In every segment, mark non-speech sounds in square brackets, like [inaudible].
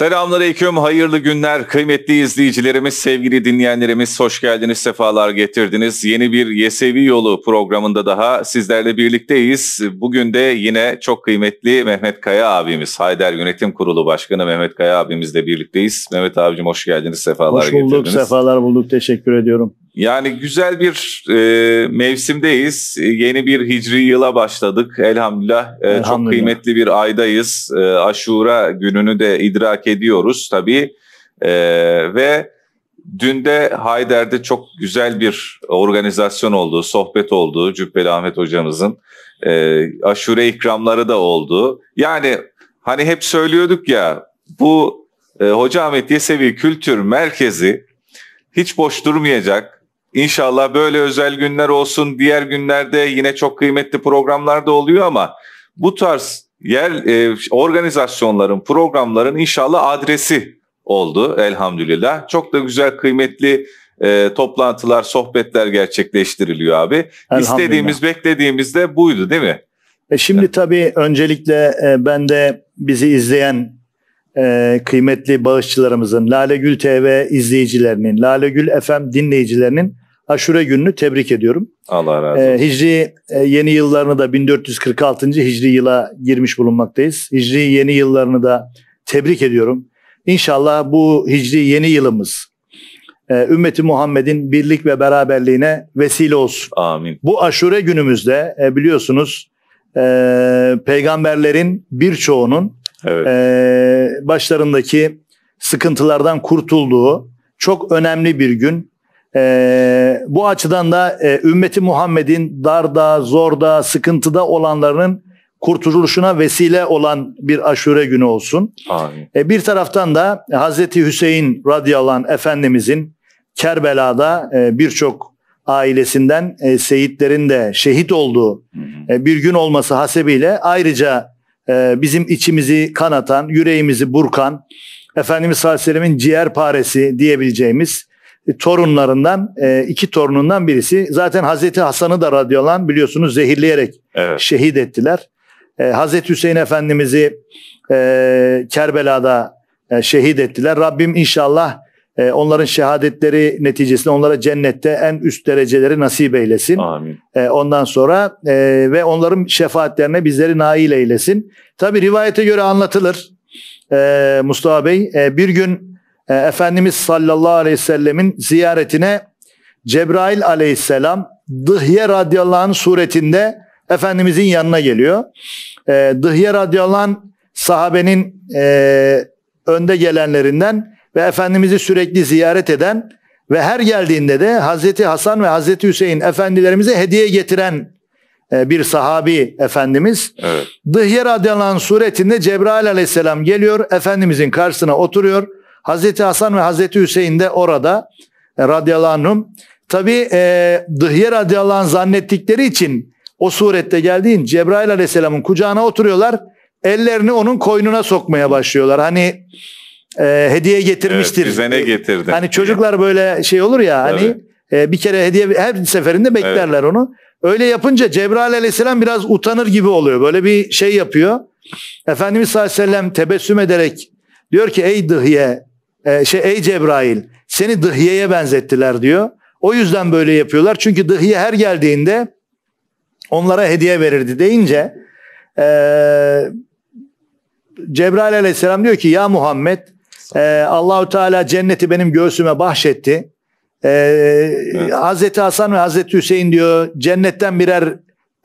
Selamünaleyküm, hayırlı günler kıymetli izleyicilerimiz, sevgili dinleyenlerimiz hoş geldiniz, sefalar getirdiniz. Yeni bir Yesevi Yolu programında daha sizlerle birlikteyiz. Bugün de yine çok kıymetli Mehmet Kaya abimiz, Hayder Yönetim Kurulu Başkanı Mehmet Kaya abimizle birlikteyiz. Mehmet abicim hoş geldiniz, sefalar getirdiniz. Hoş bulduk, getirdiniz. sefalar bulduk, teşekkür ediyorum. Yani güzel bir e, mevsimdeyiz. E, yeni bir hicri yıla başladık elhamdülillah. E, Çok kıymetli bir aydayız. E, aşura gününü de idrak ediyoruz tabii. E, ve dün de Hayder'de çok güzel bir organizasyon oldu, sohbet oldu Cübbeli Ahmet hocamızın. E, aşure ikramları da oldu. Yani hani hep söylüyorduk ya bu e, Hoca Ahmet Yesevi Kültür Merkezi hiç boş durmayacak İnşallah böyle özel günler olsun. Diğer günlerde yine çok kıymetli programlar da oluyor ama bu tarz yer e, organizasyonların, programların inşallah adresi oldu elhamdülillah. Çok da güzel kıymetli e, toplantılar, sohbetler gerçekleştiriliyor abi. İstediğimiz, beklediğimiz de buydu değil mi? E şimdi tabii öncelikle e, ben de bizi izleyen e, kıymetli bağışçılarımızın, Lale Gül TV izleyicilerinin, Lale Gül FM dinleyicilerinin Aşure gününü tebrik ediyorum. Allah razı ee, olsun. Hicri e, yeni yıllarını da 1446. Hicri yıla girmiş bulunmaktayız. Hicri yeni yıllarını da tebrik ediyorum. İnşallah bu Hicri yeni yılımız e, ümmeti Muhammed'in birlik ve beraberliğine vesile olsun. Amin. Bu Aşure günümüzde e, biliyorsunuz peygamberlerin birçoğunun evet. başlarındaki sıkıntılardan kurtulduğu çok önemli bir gün. E, bu açıdan da e, ümmeti Muhammed'in darda, zorda, sıkıntıda olanlarının kurtuluşuna vesile olan bir aşure günü olsun. Amin. E, bir taraftan da Hazreti Hüseyin radıyallahu anh Efendimizin Kerbela'da e, birçok ailesinden e, seyitlerin de şehit olduğu e, bir gün olması hasebiyle ayrıca e, bizim içimizi kanatan, yüreğimizi burkan, Efendimiz sallallahu aleyhi ve sellemin ciğer paresi diyebileceğimiz e, torunlarından e, iki torunundan birisi. Zaten Hazreti Hasan'ı da radyolan biliyorsunuz zehirleyerek evet. şehit ettiler. E, Hazreti Hüseyin Efendimiz'i e, Kerbela'da şehit ettiler. Rabbim inşallah onların şehadetleri neticesinde onlara cennette en üst dereceleri nasip eylesin. Amin. ondan sonra ve onların şefaatlerine bizleri nail eylesin. Tabi rivayete göre anlatılır. Mustafa Bey bir gün e, Efendimiz sallallahu aleyhi ve sellemin ziyaretine Cebrail aleyhisselam Dıhye radıyallahu anh suretinde Efendimizin yanına geliyor. E, Dıhye radıyallahu anh sahabenin e, önde gelenlerinden ve Efendimiz'i sürekli ziyaret eden ve her geldiğinde de Hazreti Hasan ve Hazreti Hüseyin efendilerimize hediye getiren e, bir sahabi efendimiz. Evet. Dıhye radıyallahu anh suretinde Cebrail aleyhisselam geliyor. Efendimizin karşısına oturuyor. Hazreti Hasan ve Hazreti Hüseyin de orada e, radıyallahu anhum. Tabi e, Dıhye radıyallahu zannettikleri için o surette geldiğin Cebrail aleyhisselamın kucağına oturuyorlar. Ellerini onun koynuna sokmaya başlıyorlar. Hani e, hediye getirmiştir. Evet, bize ne getirdin? Hani çocuklar böyle şey olur ya hani, Tabii. hani e, bir kere hediye her seferinde beklerler evet. onu. Öyle yapınca Cebrail aleyhisselam biraz utanır gibi oluyor. Böyle bir şey yapıyor. Efendimiz sallallahu aleyhi ve sellem tebessüm ederek diyor ki ey dıhye ee, şey ey Cebrail seni dıhyeye benzettiler diyor. O yüzden böyle yapıyorlar. Çünkü dıhiye her geldiğinde onlara hediye verirdi deyince e, Cebrail aleyhisselam diyor ki ya Muhammed e, Allahu Teala cenneti benim göğsüme bahşetti. E, evet. Hazreti Hasan ve Hazreti Hüseyin diyor cennetten birer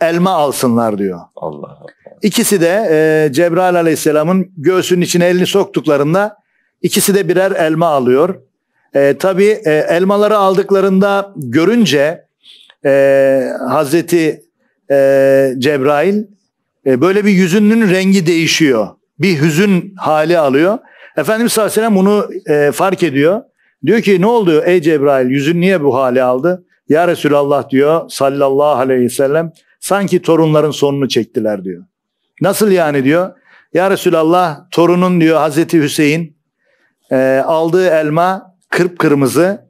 elma alsınlar diyor. Allah Allah. İkisi de e, Cebrail aleyhisselamın göğsünün içine elini soktuklarında İkisi de birer elma alıyor. E, tabii e, elmaları aldıklarında görünce e, Hazreti e, Cebrail e, böyle bir yüzünün rengi değişiyor. Bir hüzün hali alıyor. Efendimiz sallallahu aleyhi ve sellem bunu e, fark ediyor. Diyor ki ne oldu ey Cebrail yüzün niye bu hali aldı? Ya Resulallah diyor sallallahu aleyhi ve sellem sanki torunların sonunu çektiler diyor. Nasıl yani diyor? Ya Resulallah torunun diyor Hazreti Hüseyin e, aldığı elma kırpkırmızı.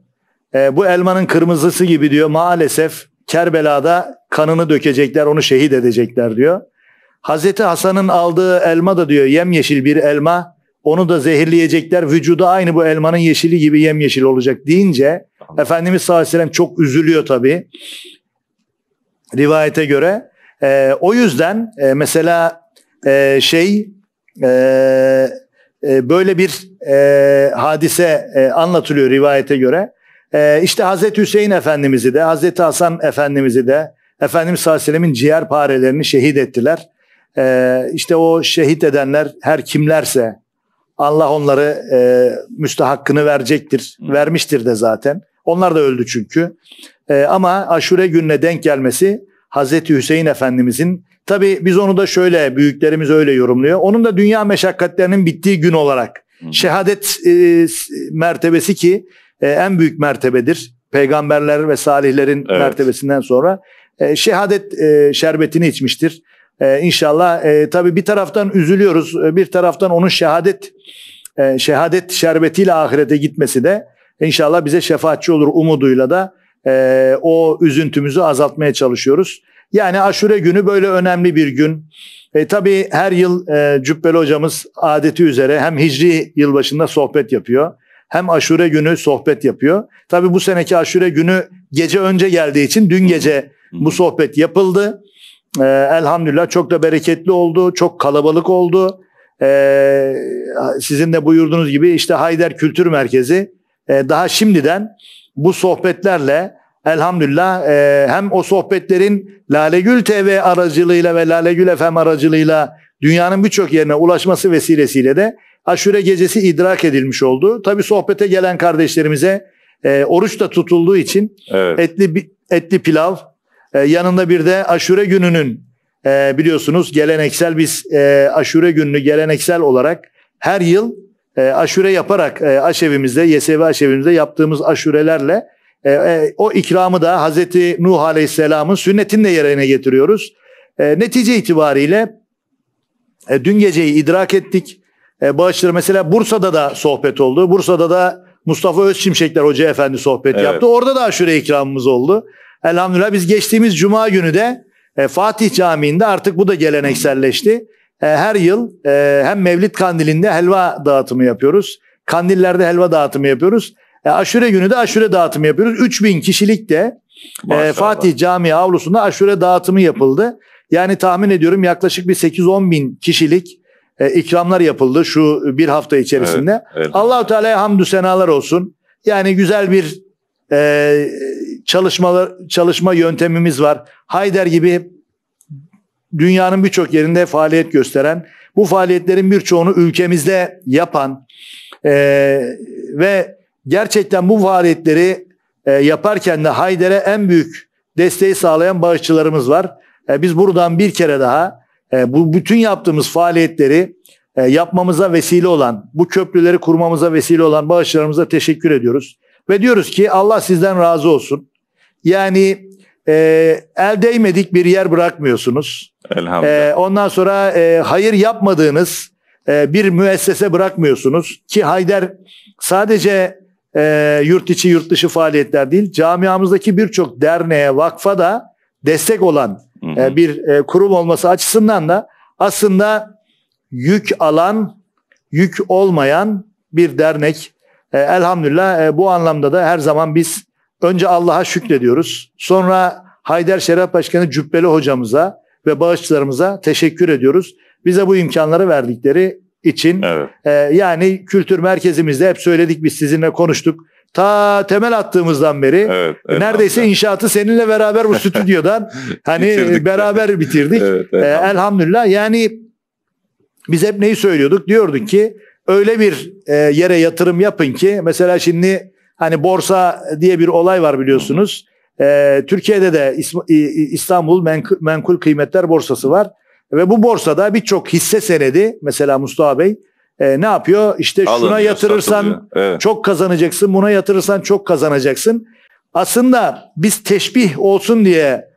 E, bu elmanın kırmızısı gibi diyor maalesef Kerbela'da kanını dökecekler onu şehit edecekler diyor. Hazreti Hasan'ın aldığı elma da diyor yemyeşil bir elma. Onu da zehirleyecekler. Vücuda aynı bu elmanın yeşili gibi yemyeşil olacak deyince Allah. Efendimiz sallallahu aleyhi ve sellem çok üzülüyor tabi Rivayete göre. E, o yüzden e, mesela e, şey e, e, böyle bir e, hadise e, anlatılıyor rivayete göre. E, işte Hazreti Hüseyin Efendimiz'i de, Hazreti Hasan Efendimiz'i de Efendimiz sallallahu aleyhi ve sellemin ciğer parelerini şehit ettiler. E, işte o şehit edenler her kimlerse Allah onları e, müstahakkını verecektir, vermiştir de zaten. Onlar da öldü çünkü. E, ama aşure gününe denk gelmesi Hazreti Hüseyin Efendimiz'in Tabii biz onu da şöyle büyüklerimiz öyle yorumluyor. Onun da dünya meşakkatlerinin bittiği gün olarak şehadet e, mertebesi ki e, en büyük mertebedir. Peygamberler ve salihlerin evet. mertebesinden sonra e, şehadet e, şerbetini içmiştir. E, inşallah e, tabii bir taraftan üzülüyoruz, e, bir taraftan onun şehadet e, şehadet şerbetiyle ahirete gitmesi de inşallah bize şefaatçi olur umuduyla da e, o üzüntümüzü azaltmaya çalışıyoruz. Yani aşure günü böyle önemli bir gün. E, tabii her yıl e, Cübbeli hocamız adeti üzere hem hicri yılbaşında sohbet yapıyor hem aşure günü sohbet yapıyor. Tabii bu seneki aşure günü gece önce geldiği için dün gece bu sohbet yapıldı. E, elhamdülillah çok da bereketli oldu, çok kalabalık oldu. E, sizin de buyurduğunuz gibi işte Hayder Kültür Merkezi e, daha şimdiden bu sohbetlerle elhamdülillah e, hem o sohbetlerin Lalegül TV aracılığıyla ve Lalegül FM aracılığıyla dünyanın birçok yerine ulaşması vesilesiyle de aşure gecesi idrak edilmiş oldu. Tabi sohbete gelen kardeşlerimize e, oruç da tutulduğu için evet. etli etli pilav e, yanında bir de aşure gününün e, biliyorsunuz geleneksel biz e, aşure gününü geleneksel olarak her yıl e, aşure yaparak e, aşevimizde, YSV aşevimizde yaptığımız aşurelerle e, e, o ikramı da Hazreti Nuh Aleyhisselam'ın sünnetinle yerine getiriyoruz. E, netice itibariyle e, dün geceyi idrak ettik. E, bağışları mesela Bursa'da da sohbet oldu. Bursa'da da Mustafa Özçimşekler Hoca Efendi sohbet evet. yaptı. Orada da aşure ikramımız oldu. Elhamdülillah biz geçtiğimiz cuma günü de e, Fatih Camii'nde artık bu da gelenekselleşti. E, her yıl e, hem Mevlid Kandili'nde helva dağıtımı yapıyoruz. Kandillerde helva dağıtımı yapıyoruz. E, aşure günü de aşure dağıtımı yapıyoruz. 3000 kişilik de e, Fatih Camii avlusunda aşure dağıtımı yapıldı. Yani tahmin ediyorum yaklaşık bir 8-10 bin kişilik e, ikramlar yapıldı şu bir hafta içerisinde. Evet, evet. Allahu Teala'ya hamdü senalar olsun. Yani güzel bir e, çalışmalar çalışma yöntemimiz var. Hayder gibi dünyanın birçok yerinde faaliyet gösteren, bu faaliyetlerin birçoğunu ülkemizde yapan e, ve gerçekten bu faaliyetleri e, yaparken de Hayder'e en büyük desteği sağlayan bağışçılarımız var. E, biz buradan bir kere daha e, bu bütün yaptığımız faaliyetleri e, yapmamıza vesile olan, bu köprüleri kurmamıza vesile olan bağışçılarımıza teşekkür ediyoruz. Ve diyoruz ki Allah sizden razı olsun. Yani e, el değmedik bir yer bırakmıyorsunuz. Elhamdülillah. E, ondan sonra e, hayır yapmadığınız e, bir müessese bırakmıyorsunuz. Ki Hayder sadece e, yurt içi yurt dışı faaliyetler değil. Camiamızdaki birçok derneğe, vakfa da destek olan e, bir e, kurum olması açısından da aslında yük alan, yük olmayan bir dernek. E, elhamdülillah e, bu anlamda da her zaman biz önce Allah'a şükrediyoruz. Sonra Hayder Şeref Başkanı Cübbeli hocamıza ve bağışçılarımıza teşekkür ediyoruz. Bize bu imkanları verdikleri için. Evet. E, yani kültür merkezimizde hep söyledik biz sizinle konuştuk. Ta temel attığımızdan beri evet, e, neredeyse inşaatı seninle beraber bu [laughs] stüdyodan hani bitirdik beraber de. bitirdik. Evet, e, elhamdülillah. elhamdülillah. Yani biz hep neyi söylüyorduk? Diyorduk ki öyle bir e, yere yatırım yapın ki mesela şimdi hani borsa diye bir olay var biliyorsunuz. E, Türkiye'de de İstanbul Menkul Kıymetler Borsası var. Ve bu borsada birçok hisse senedi mesela Mustafa Bey e, ne yapıyor? İşte şuna yatırırsan evet. çok kazanacaksın, buna yatırırsan çok kazanacaksın. Aslında biz teşbih olsun diye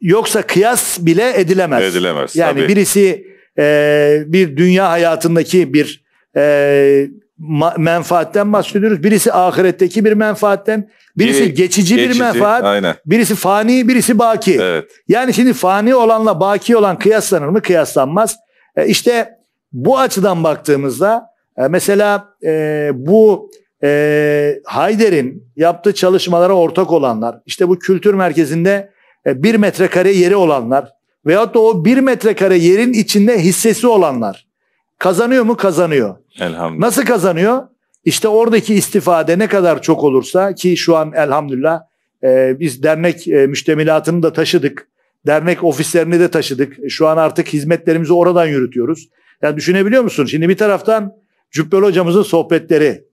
yoksa kıyas bile edilemez. Edilemez. Yani tabii. birisi e, bir dünya hayatındaki bir e, ma- menfaatten bahsediyoruz. Birisi ahiretteki bir menfaatten, birisi Biri, geçici, geçici bir menfaat, aynen. birisi fani, birisi baki. Evet. Yani şimdi fani olanla baki olan kıyaslanır mı? Kıyaslanmaz. E, işte bu açıdan baktığımızda e, mesela e, bu e, Hayder'in yaptığı çalışmalara ortak olanlar, işte bu kültür merkezinde e, bir metrekare yeri olanlar veyahut da o bir metrekare yerin içinde hissesi olanlar Kazanıyor mu? Kazanıyor. Elhamdülillah. Nasıl kazanıyor? İşte oradaki istifade ne kadar çok olursa ki şu an elhamdülillah e, biz dernek e, müştemilatını da taşıdık. Dernek ofislerini de taşıdık. Şu an artık hizmetlerimizi oradan yürütüyoruz. Yani düşünebiliyor musun? Şimdi bir taraftan Cübbel hocamızın sohbetleri,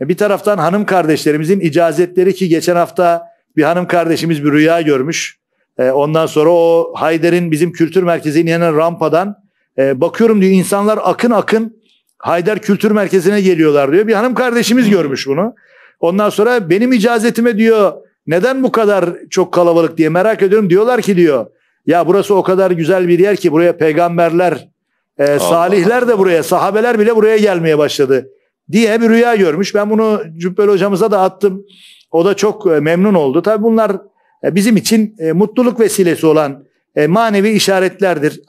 e, bir taraftan hanım kardeşlerimizin icazetleri ki geçen hafta bir hanım kardeşimiz bir rüya görmüş. E, ondan sonra o Hayder'in bizim kültür merkezine inen rampadan e, bakıyorum diyor insanlar akın akın Haydar Kültür Merkezi'ne geliyorlar diyor. Bir hanım kardeşimiz görmüş bunu. Ondan sonra benim icazetime diyor neden bu kadar çok kalabalık diye merak ediyorum. Diyorlar ki diyor ya burası o kadar güzel bir yer ki buraya peygamberler, e, salihler de buraya, sahabeler bile buraya gelmeye başladı diye bir rüya görmüş. Ben bunu Cübbeli hocamıza da attım. O da çok e, memnun oldu. Tabii bunlar e, bizim için e, mutluluk vesilesi olan manevi işaretlerdir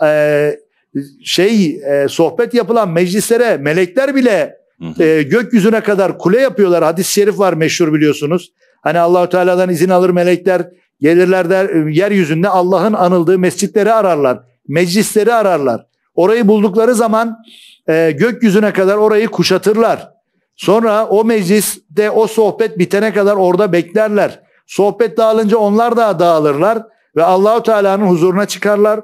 şey e, sohbet yapılan meclislere melekler bile e, gökyüzüne kadar kule yapıyorlar. Hadis-i şerif var meşhur biliyorsunuz. Hani Allahu Teala'dan izin alır melekler gelirler der e, yeryüzünde Allah'ın anıldığı mescitleri ararlar. Meclisleri ararlar. Orayı buldukları zaman e, gökyüzüne kadar orayı kuşatırlar. Sonra o mecliste o sohbet bitene kadar orada beklerler. Sohbet dağılınca onlar da dağılırlar ve Allahu Teala'nın huzuruna çıkarlar.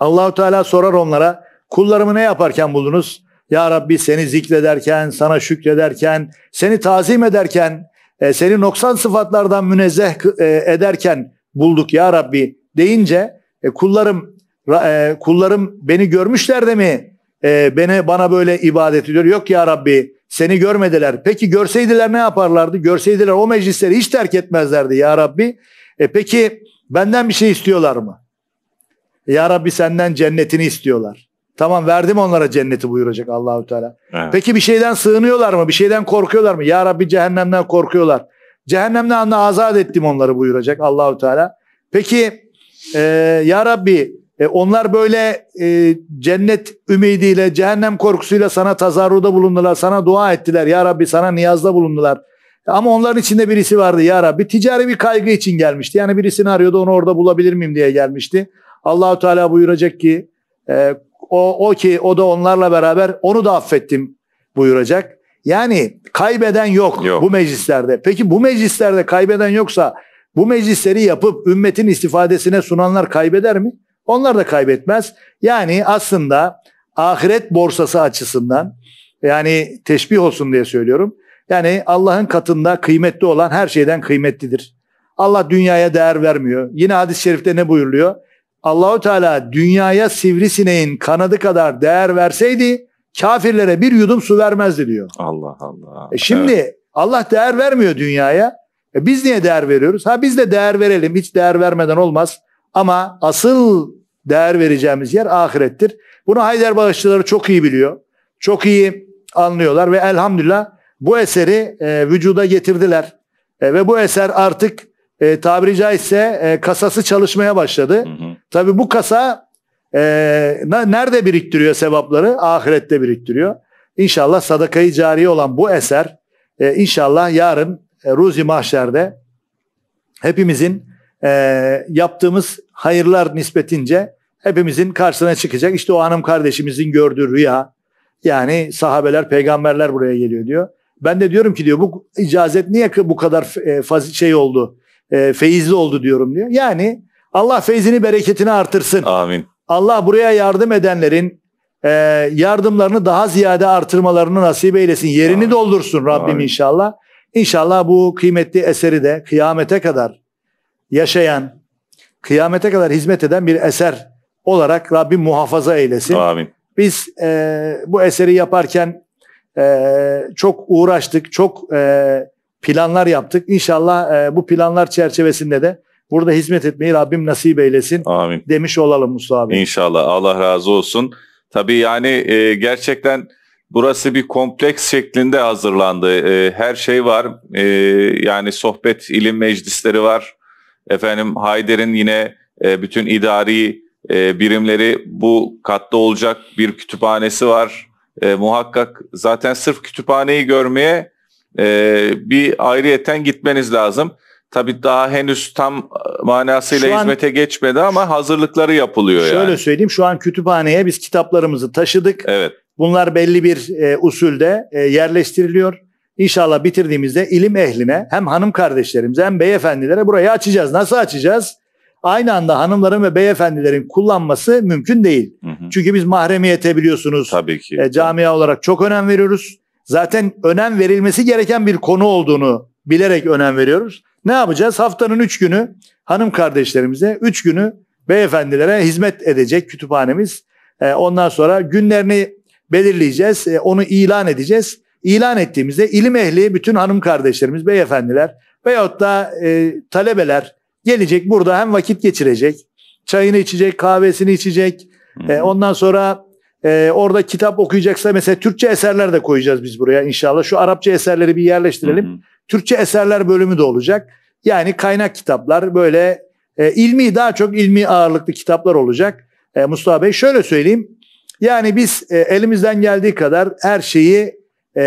Allahu Teala sorar onlara kullarımı ne yaparken buldunuz? Ya Rabbi seni zikrederken, sana şükrederken, seni tazim ederken, e, seni noksan sıfatlardan münezzeh e, ederken bulduk ya Rabbi deyince e, kullarım kullarım beni görmüşler de mi beni bana böyle ibadet ediyor? Yok ya Rabbi seni görmediler. Peki görseydiler ne yaparlardı? Görseydiler o meclisleri hiç terk etmezlerdi ya Rabbi. E peki benden bir şey istiyorlar mı? Ya Rabbi senden cennetini istiyorlar. Tamam verdim onlara cenneti buyuracak Allahü Teala. Evet. Peki bir şeyden sığınıyorlar mı? Bir şeyden korkuyorlar mı? Ya Rabbi cehennemden korkuyorlar. Cehennemden anla azat ettim onları buyuracak Allahü Teala. Peki e, Ya Rabbi e, onlar böyle e, cennet ümidiyle, cehennem korkusuyla sana tazarruda bulundular, sana dua ettiler. Ya Rabbi sana niyazda bulundular. Ama onların içinde birisi vardı ya Rabbi. Ticari bir kaygı için gelmişti. Yani birisini arıyordu onu orada bulabilir miyim diye gelmişti. Allahu Teala buyuracak ki e, o, o ki o da onlarla beraber onu da affettim buyuracak. Yani kaybeden yok, yok bu meclislerde. Peki bu meclislerde kaybeden yoksa bu meclisleri yapıp ümmetin istifadesine sunanlar kaybeder mi? Onlar da kaybetmez. Yani aslında ahiret borsası açısından yani teşbih olsun diye söylüyorum. Yani Allah'ın katında kıymetli olan her şeyden kıymetlidir. Allah dünyaya değer vermiyor. Yine hadis-i şerifte ne buyuruluyor? Allahu Teala dünyaya sivrisineğin kanadı kadar değer verseydi kafirlere bir yudum su vermezdi diyor. Allah Allah. E şimdi evet. Allah değer vermiyor dünyaya. E biz niye değer veriyoruz? Ha biz de değer verelim. Hiç değer vermeden olmaz. Ama asıl değer vereceğimiz yer ahirettir. Bunu Haydar Bağışçıları çok iyi biliyor. Çok iyi anlıyorlar ve elhamdülillah bu eseri e, vücuda getirdiler. E, ve bu eser artık e, tabiri caizse e, kasası çalışmaya başladı. Hı hı. Tabii bu kasa e, nerede biriktiriyor sevapları? Ahirette biriktiriyor. İnşallah sadakayı cariye olan bu eser e, inşallah yarın e, Ruzi Mahşer'de hepimizin e, yaptığımız hayırlar nispetince hepimizin karşısına çıkacak. İşte o hanım kardeşimizin gördüğü rüya. Yani sahabeler, peygamberler buraya geliyor diyor. Ben de diyorum ki diyor bu icazet niye bu kadar e, faz şey oldu? e, feyizli oldu diyorum diyor. Yani Allah feyzini bereketini artırsın. Amin. Allah buraya yardım edenlerin e, yardımlarını daha ziyade artırmalarını nasip eylesin. Yerini Amin. doldursun Rabbim Amin. inşallah. İnşallah bu kıymetli eseri de kıyamete kadar yaşayan, kıyamete kadar hizmet eden bir eser olarak Rabbim muhafaza eylesin. Amin. Biz e, bu eseri yaparken e, çok uğraştık, çok e, planlar yaptık. İnşallah e, bu planlar çerçevesinde de burada hizmet etmeyi Rabbim nasip eylesin Amin. demiş olalım Mustafa abi. İnşallah Allah razı olsun. Tabii yani e, gerçekten burası bir kompleks şeklinde hazırlandı. E, her şey var. E, yani sohbet ilim meclisleri var. Efendim Hayder'in yine e, bütün idari e, birimleri bu katta olacak bir kütüphanesi var. E, muhakkak zaten sırf kütüphaneyi görmeye e, bir ayrıyeten gitmeniz lazım. Tabii daha henüz tam e, manasıyla an, hizmete geçmedi ama hazırlıkları yapılıyor şöyle yani. Şöyle söyleyeyim şu an kütüphaneye biz kitaplarımızı taşıdık. Evet. Bunlar belli bir e, usulde e, yerleştiriliyor. İnşallah bitirdiğimizde ilim ehline hem hanım kardeşlerimize hem beyefendilere burayı açacağız. Nasıl açacağız? Aynı anda hanımların ve beyefendilerin kullanması mümkün değil. Hı hı. Çünkü biz mahremiyete biliyorsunuz. Tabii ki. E, camia olarak çok önem veriyoruz zaten önem verilmesi gereken bir konu olduğunu bilerek önem veriyoruz. Ne yapacağız? Haftanın üç günü hanım kardeşlerimize, üç günü beyefendilere hizmet edecek kütüphanemiz. E, ondan sonra günlerini belirleyeceğiz, e, onu ilan edeceğiz. İlan ettiğimizde ilim ehli bütün hanım kardeşlerimiz, beyefendiler veyahut da e, talebeler gelecek burada hem vakit geçirecek, çayını içecek, kahvesini içecek. ondan sonra ee, orada kitap okuyacaksa mesela Türkçe eserler de koyacağız biz buraya inşallah. Şu Arapça eserleri bir yerleştirelim. Hı hı. Türkçe eserler bölümü de olacak. Yani kaynak kitaplar böyle e, ilmi daha çok ilmi ağırlıklı kitaplar olacak. E, Mustafa Bey şöyle söyleyeyim. Yani biz e, elimizden geldiği kadar her şeyi e,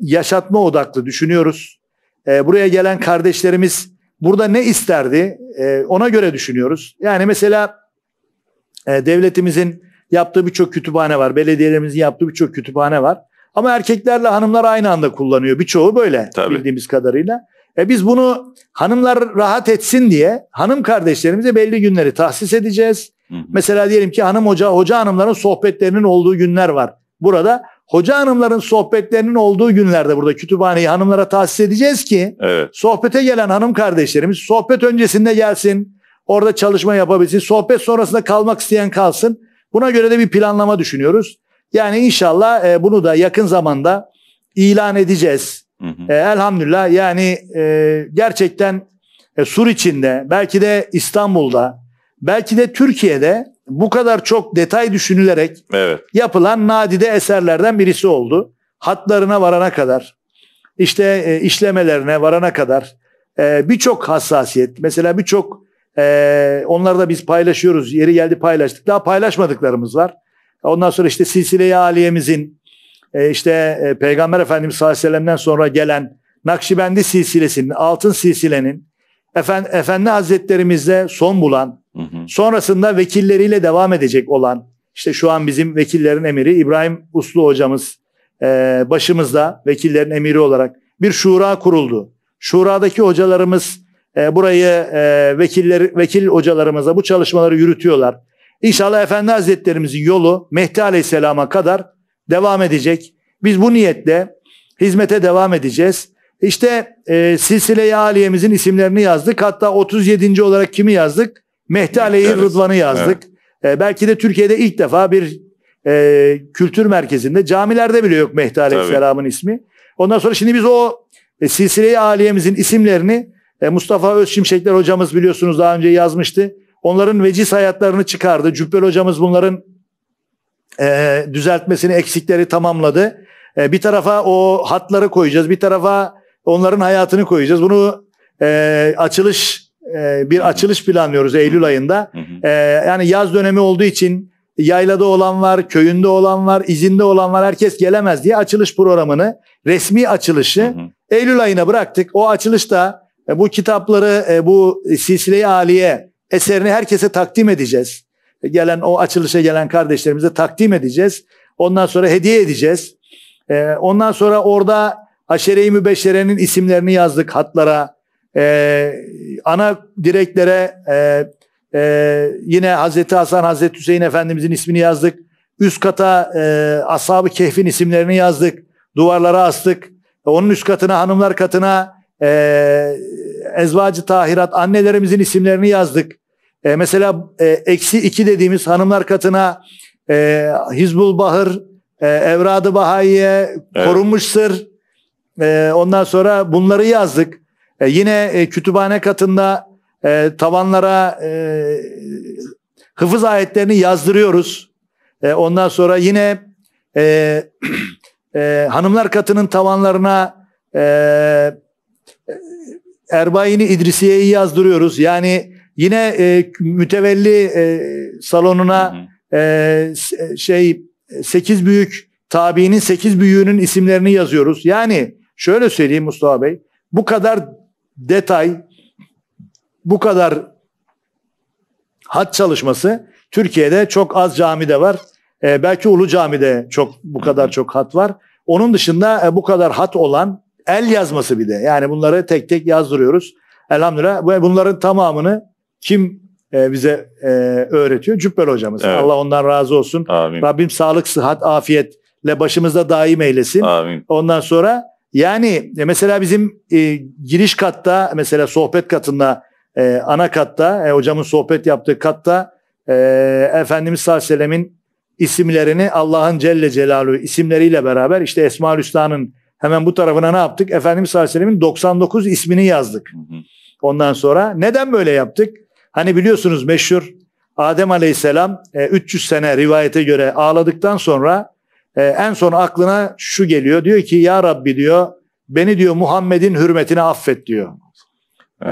yaşatma odaklı düşünüyoruz. E, buraya gelen kardeşlerimiz burada ne isterdi e, ona göre düşünüyoruz. Yani mesela e, devletimizin yaptığı birçok kütüphane var. Belediyelerimizin yaptığı birçok kütüphane var. Ama erkeklerle hanımlar aynı anda kullanıyor. Birçoğu böyle Tabii. bildiğimiz kadarıyla. E biz bunu hanımlar rahat etsin diye hanım kardeşlerimize belli günleri tahsis edeceğiz. Hı hı. Mesela diyelim ki hanım hoca hoca hanımların sohbetlerinin olduğu günler var. Burada hoca hanımların sohbetlerinin olduğu günlerde burada kütüphaneyi hanımlara tahsis edeceğiz ki evet. sohbete gelen hanım kardeşlerimiz sohbet öncesinde gelsin. Orada çalışma yapabilsin. Sohbet sonrasında kalmak isteyen kalsın. Buna göre de bir planlama düşünüyoruz. Yani inşallah e, bunu da yakın zamanda ilan edeceğiz. Hı hı. E, elhamdülillah yani e, gerçekten e, Sur içinde belki de İstanbul'da belki de Türkiye'de bu kadar çok detay düşünülerek evet. yapılan nadide eserlerden birisi oldu. Hatlarına varana kadar işte e, işlemelerine varana kadar e, birçok hassasiyet mesela birçok ee, onları da biz paylaşıyoruz. Yeri geldi paylaştık. Daha paylaşmadıklarımız var. Ondan sonra işte silsile-i aliyemizin e, işte e, Peygamber Efendimiz sallallahu aleyhi ve sellem'den sonra gelen Nakşibendi silsilesinin, altın silsilenin Efend Efendi Hazretlerimizle son bulan, hı hı. sonrasında vekilleriyle devam edecek olan, işte şu an bizim vekillerin emiri İbrahim Uslu hocamız e, başımızda vekillerin emiri olarak bir şura kuruldu. Şuradaki hocalarımız e, burayı e, vekiller, vekil hocalarımıza bu çalışmaları yürütüyorlar. İnşallah Efendi Hazretlerimizin yolu Mehdi Aleyhisselam'a kadar devam edecek. Biz bu niyetle hizmete devam edeceğiz. İşte e, Silsile-i Aliye'mizin isimlerini yazdık. Hatta 37. olarak kimi yazdık? Mehdi Aleyhi evet. Rıdvan'ı yazdık. Evet. E, belki de Türkiye'de ilk defa bir e, kültür merkezinde camilerde bile yok Mehdi Aleyhisselam'ın ismi. Ondan sonra şimdi biz o e, Silsile-i Aliye'mizin isimlerini e, Mustafa Özşimşekler hocamız biliyorsunuz daha önce yazmıştı. Onların veciz hayatlarını çıkardı. Cübbel hocamız bunların e, düzeltmesini, eksikleri tamamladı. E, bir tarafa o hatları koyacağız. Bir tarafa onların hayatını koyacağız. Bunu e, açılış e, bir açılış planlıyoruz Eylül ayında. E, yani yaz dönemi olduğu için yaylada olan var, köyünde olan var, izinde olan var. Herkes gelemez diye açılış programını, resmi açılışı Eylül ayına bıraktık. O açılışta e, bu kitapları, e, bu silsile-i aliye eserini herkese takdim edeceğiz. E, gelen o açılışa gelen kardeşlerimize takdim edeceğiz. Ondan sonra hediye edeceğiz. ondan sonra orada aşere-i mübeşşerenin isimlerini yazdık hatlara. ana direklere yine Hazreti Hasan, Hazreti Hüseyin Efendimizin ismini yazdık. Üst kata e, Ashab-ı Kehf'in isimlerini yazdık. Duvarlara astık. Onun üst katına, hanımlar katına e, ezvacı tahirat annelerimizin isimlerini yazdık. Ee, e, mesela eksi iki dediğimiz hanımlar katına e, Hizbul Bahır, e, Evradı Bahayiye, evet. Korunmuş Sır e, ondan sonra bunları yazdık. E, yine e, kütüphane katında e, tavanlara e, hıfız ayetlerini yazdırıyoruz. E, ondan sonra yine e, [clears throat] e, hanımlar katının tavanlarına e, Erbayini İdrisiye'yi yazdırıyoruz. Yani yine e, mütevelli e, salonuna e, e, şey sekiz büyük tabiinin sekiz büyüğünün isimlerini yazıyoruz. Yani şöyle söyleyeyim Mustafa Bey bu kadar detay bu kadar hat çalışması Türkiye'de çok az camide var. E, belki Ulu Cami'de çok bu kadar çok hat var. Onun dışında e, bu kadar hat olan El yazması bir de. Yani bunları tek tek yazdırıyoruz. Elhamdülillah bunların tamamını kim e, bize e, öğretiyor? Cübbel hocamız. Evet. Allah ondan razı olsun. Amin. Rabbim sağlık, sıhhat, afiyetle başımızda daim eylesin. Amin. Ondan sonra yani e, mesela bizim giriş katta mesela sohbet katında ana katta hocamın sohbet yaptığı katta Efendimiz sallallahu aleyhi ve sellemin isimlerini Allah'ın Celle Celaluhu isimleriyle beraber işte Esma-ül Hüsna'nın Hemen bu tarafına ne yaptık? Efendimiz sallallahu aleyhi 99 ismini yazdık. Ondan sonra neden böyle yaptık? Hani biliyorsunuz meşhur Adem aleyhisselam 300 e, sene rivayete göre ağladıktan sonra e, en son aklına şu geliyor. Diyor ki ya Rabbi diyor beni diyor Muhammed'in hürmetine affet diyor.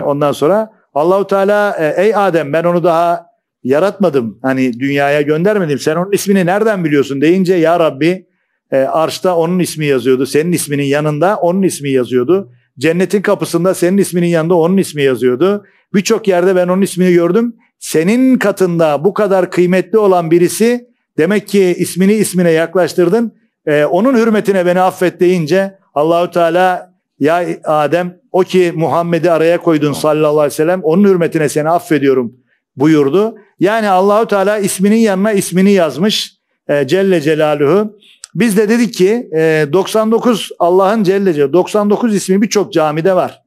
Ondan sonra Allahu Teala e, ey Adem ben onu daha yaratmadım. Hani dünyaya göndermedim. Sen onun ismini nereden biliyorsun deyince ya Rabbi e, arşta onun ismi yazıyordu. Senin isminin yanında onun ismi yazıyordu. Cennetin kapısında senin isminin yanında onun ismi yazıyordu. Birçok yerde ben onun ismini gördüm. Senin katında bu kadar kıymetli olan birisi demek ki ismini ismine yaklaştırdın. E, onun hürmetine beni affet deyince Allahü Teala ya Adem o ki Muhammed'i araya koydun sallallahu aleyhi ve sellem onun hürmetine seni affediyorum buyurdu. Yani Allahü Teala isminin yanına ismini yazmış e, Celle Celaluhu. Biz de dedik ki 99 e, Allah'ın Celle 99 ismi birçok camide var.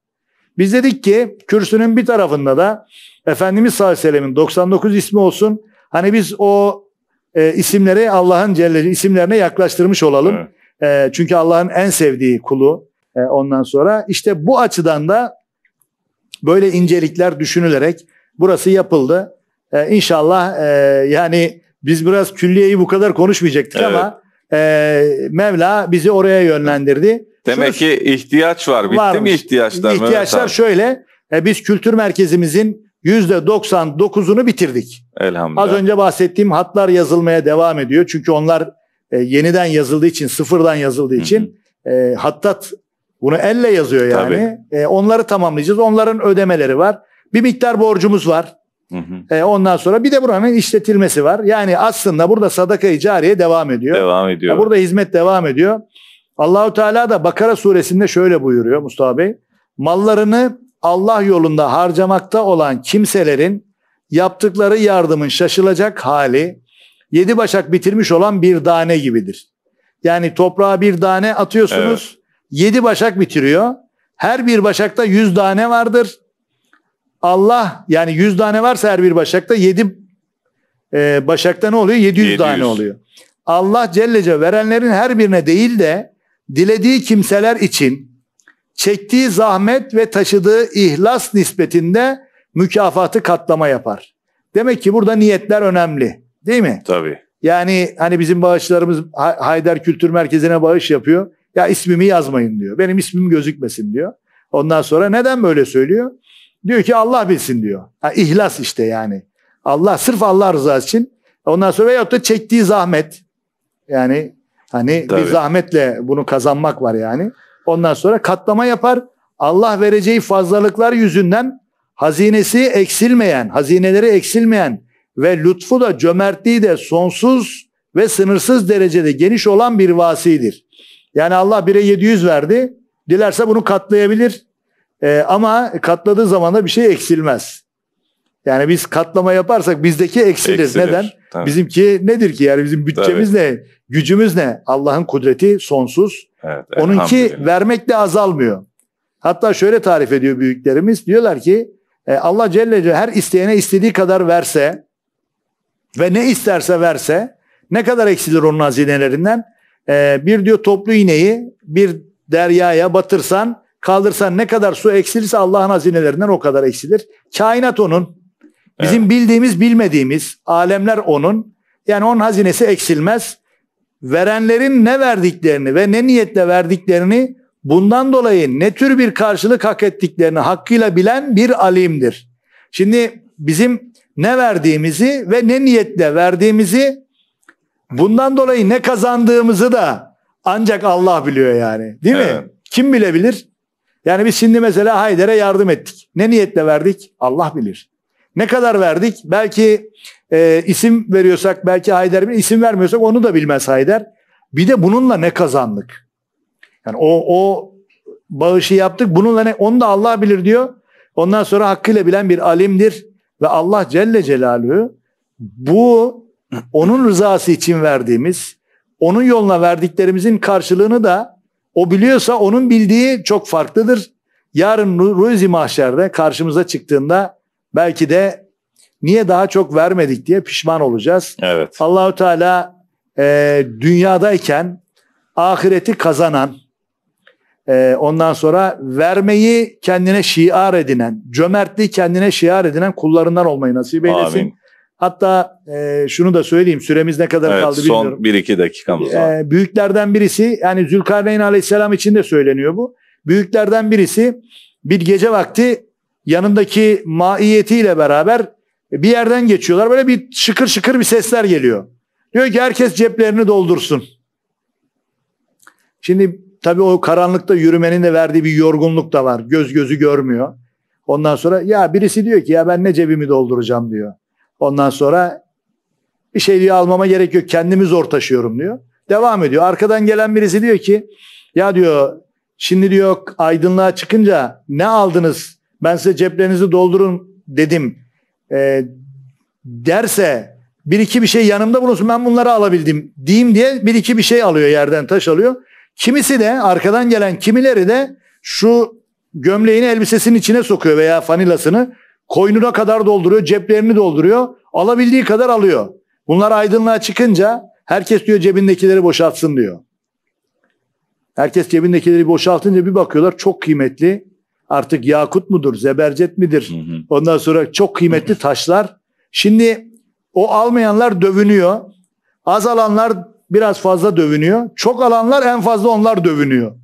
Biz dedik ki kürsünün bir tarafında da Efendimiz sallallahu aleyhi ve sellemin 99 ismi olsun. Hani biz o e, isimleri Allah'ın Celle isimlerine yaklaştırmış olalım. Evet. E, çünkü Allah'ın en sevdiği kulu e, ondan sonra. işte bu açıdan da böyle incelikler düşünülerek burası yapıldı. E, inşallah e, yani biz biraz külliyeyi bu kadar konuşmayacaktık evet. ama e, Mevla bizi oraya yönlendirdi. Demek Şunu, ki ihtiyaç var. Bitti varmış. mi ihtiyaçlar? İhtiyaçlar Mehmet şöyle. E, biz kültür merkezimizin %99'unu bitirdik. Elhamdülillah. Az önce bahsettiğim hatlar yazılmaya devam ediyor. Çünkü onlar e, yeniden yazıldığı için, sıfırdan yazıldığı için e, hattat bunu elle yazıyor yani. E, onları tamamlayacağız. Onların ödemeleri var. Bir miktar borcumuz var. Hı hı. E, ondan sonra bir de buranın işletilmesi var. Yani aslında burada sadaka-i cariye devam ediyor. Devam ediyor. burada hizmet devam ediyor. Allahu Teala da Bakara suresinde şöyle buyuruyor Mustafa Bey. Mallarını Allah yolunda harcamakta olan kimselerin yaptıkları yardımın şaşılacak hali yedi başak bitirmiş olan bir tane gibidir. Yani toprağa bir tane atıyorsunuz, evet. yedi başak bitiriyor. Her bir başakta yüz tane vardır. Allah yani 100 tane varsa her bir başakta 7 e, başakta ne oluyor? 700, 700 tane oluyor. Allah Cellece verenlerin her birine değil de dilediği kimseler için çektiği zahmet ve taşıdığı ihlas nispetinde mükafatı katlama yapar. Demek ki burada niyetler önemli. Değil mi? Tabii. Yani hani bizim bağışlarımız Haydar Kültür Merkezi'ne bağış yapıyor. Ya ismimi yazmayın diyor. Benim ismim gözükmesin diyor. Ondan sonra neden böyle söylüyor? Diyor ki Allah bilsin diyor. Ha, ihlas işte yani. Allah sırf Allah rızası için. Ondan sonra veyahut da çektiği zahmet. Yani hani Tabii. bir zahmetle bunu kazanmak var yani. Ondan sonra katlama yapar. Allah vereceği fazlalıklar yüzünden hazinesi eksilmeyen, hazineleri eksilmeyen ve lütfu da cömertliği de sonsuz ve sınırsız derecede geniş olan bir vasidir. Yani Allah bire 700 verdi. Dilerse bunu katlayabilir. E, ama katladığı zaman da bir şey eksilmez. Yani biz katlama yaparsak bizdeki eksilir. eksilir. Neden? Tabii. Bizimki nedir ki? Yani bizim bütçemiz Tabii. ne? Gücümüz ne? Allah'ın kudreti sonsuz. Evet, Onunki de azalmıyor. Hatta şöyle tarif ediyor büyüklerimiz. Diyorlar ki e, Allah Celle Celle her isteyene istediği kadar verse ve ne isterse verse ne kadar eksilir onun hazinelerinden? E, bir diyor toplu iğneyi bir deryaya batırsan Kaldırsan ne kadar su eksilirse Allah'ın hazinelerinden o kadar eksilir. Kainat onun. Bizim evet. bildiğimiz bilmediğimiz alemler onun. Yani onun hazinesi eksilmez. Verenlerin ne verdiklerini ve ne niyetle verdiklerini bundan dolayı ne tür bir karşılık hak ettiklerini hakkıyla bilen bir alimdir. Şimdi bizim ne verdiğimizi ve ne niyetle verdiğimizi bundan dolayı ne kazandığımızı da ancak Allah biliyor yani. Değil mi? Kim bilebilir? Yani biz şimdi mesela Hayder'e yardım ettik. Ne niyetle verdik? Allah bilir. Ne kadar verdik? Belki e, isim veriyorsak, belki Hayder bir isim vermiyorsak onu da bilmez Hayder. Bir de bununla ne kazandık? Yani o, o bağışı yaptık. Bununla ne? Onu da Allah bilir diyor. Ondan sonra hakkıyla bilen bir alimdir. Ve Allah Celle Celaluhu bu onun rızası için verdiğimiz, onun yoluna verdiklerimizin karşılığını da o biliyorsa onun bildiği çok farklıdır. Yarın Ruzi Mahşer'de karşımıza çıktığında belki de niye daha çok vermedik diye pişman olacağız. Evet. Allahu Teala e, dünyadayken ahireti kazanan, e, ondan sonra vermeyi kendine şiar edinen, cömertliği kendine şiar edinen kullarından olmayı nasip eylesin. Amin. Hatta e, şunu da söyleyeyim süremiz ne kadar evet, kaldı son bilmiyorum. Son 1-2 dakikamız e, var. E, büyüklerden birisi yani Zülkarneyn aleyhisselam için de söyleniyor bu. Büyüklerden birisi bir gece vakti yanındaki maiyetiyle beraber bir yerden geçiyorlar. Böyle bir şıkır şıkır bir sesler geliyor. Diyor ki herkes ceplerini doldursun. Şimdi tabii o karanlıkta yürümenin de verdiği bir yorgunluk da var. Göz gözü görmüyor. Ondan sonra ya birisi diyor ki ya ben ne cebimi dolduracağım diyor. Ondan sonra bir şey diyor almama gerek yok. Kendimi zor taşıyorum diyor. Devam ediyor. Arkadan gelen birisi diyor ki ya diyor şimdi diyor aydınlığa çıkınca ne aldınız? Ben size ceplerinizi doldurun dedim. E, derse bir iki bir şey yanımda bulunsun ben bunları alabildim diyeyim diye bir iki bir şey alıyor yerden taş alıyor. Kimisi de arkadan gelen kimileri de şu gömleğini elbisesinin içine sokuyor veya fanilasını Koynuna kadar dolduruyor, ceplerini dolduruyor. Alabildiği kadar alıyor. Bunlar aydınlığa çıkınca herkes diyor cebindekileri boşaltsın diyor. Herkes cebindekileri boşaltınca bir bakıyorlar çok kıymetli artık yakut mudur, zebercet midir? Hı hı. Ondan sonra çok kıymetli taşlar. Şimdi o almayanlar dövünüyor. Az alanlar biraz fazla dövünüyor. Çok alanlar en fazla onlar dövünüyor.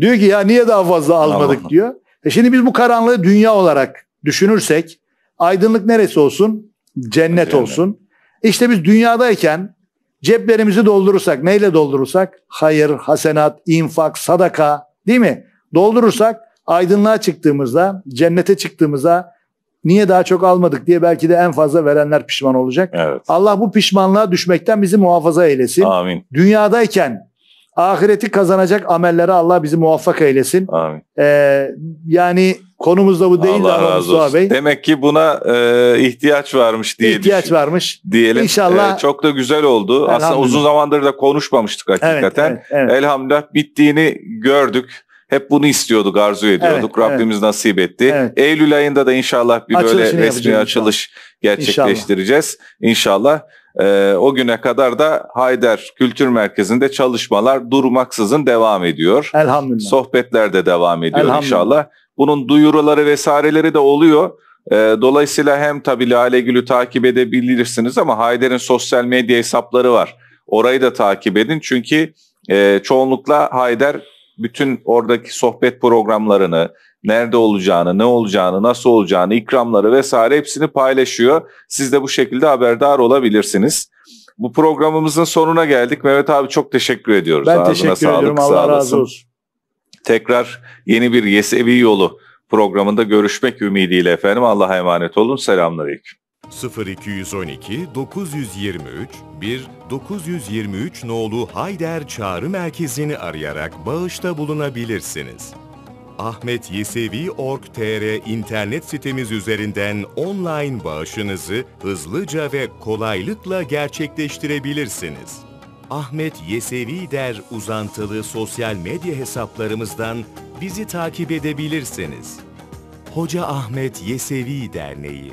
Diyor ki ya niye daha fazla almadık Allah. diyor. E şimdi biz bu karanlığı dünya olarak düşünürsek aydınlık neresi olsun? Cennet olsun. İşte biz dünyadayken ceplerimizi doldurursak neyle doldurursak? Hayır, hasenat, infak, sadaka değil mi? Doldurursak aydınlığa çıktığımızda, cennete çıktığımızda niye daha çok almadık diye belki de en fazla verenler pişman olacak. Evet. Allah bu pişmanlığa düşmekten bizi muhafaza eylesin. Amin. Dünyadayken ahireti kazanacak amellere Allah bizi muvaffak eylesin. Amin. Ee, yani Konumuz da bu değil Allah ama Mustafa Bey. Demek ki buna e, ihtiyaç varmış diye İhtiyaç düşün, varmış. Diyelim. İnşallah. E, çok da güzel oldu. Aslında uzun zamandır da konuşmamıştık hakikaten. Evet, evet, evet. Elhamdülillah bittiğini gördük. Hep bunu istiyorduk, arzu ediyorduk. Evet, Rabbimiz evet. nasip etti. Evet. Eylül ayında da inşallah bir Açılışını böyle resmi açılış inşallah. gerçekleştireceğiz. İnşallah. Ee, o güne kadar da Hayder Kültür Merkezi'nde çalışmalar durmaksızın devam ediyor. Elhamdülillah. Sohbetler de devam ediyor inşallah. Bunun duyuruları vesaireleri de oluyor. Ee, dolayısıyla hem tabii Lale Gül'ü takip edebilirsiniz ama Hayder'in sosyal medya hesapları var. Orayı da takip edin çünkü e, çoğunlukla Hayder bütün oradaki sohbet programlarını, nerede olacağını, ne olacağını, nasıl olacağını, ikramları vesaire hepsini paylaşıyor. Siz de bu şekilde haberdar olabilirsiniz. Bu programımızın sonuna geldik. Mehmet abi çok teşekkür ediyoruz. Ben Ağzına teşekkür sağlık, ediyorum. Allah razı olsun. Tekrar yeni bir Yesevi Yolu programında görüşmek ümidiyle efendim. Allah'a emanet olun. selamlar ilk 0212 923 1 923 nolu Hayder Çağrı Merkezi'ni arayarak bağışta bulunabilirsiniz. Ahmet Yesevi Yesevi.org.tr internet sitemiz üzerinden online bağışınızı hızlıca ve kolaylıkla gerçekleştirebilirsiniz. Ahmet Yesevi der uzantılı sosyal medya hesaplarımızdan bizi takip edebilirsiniz. Hoca Ahmet Yesevi Derneği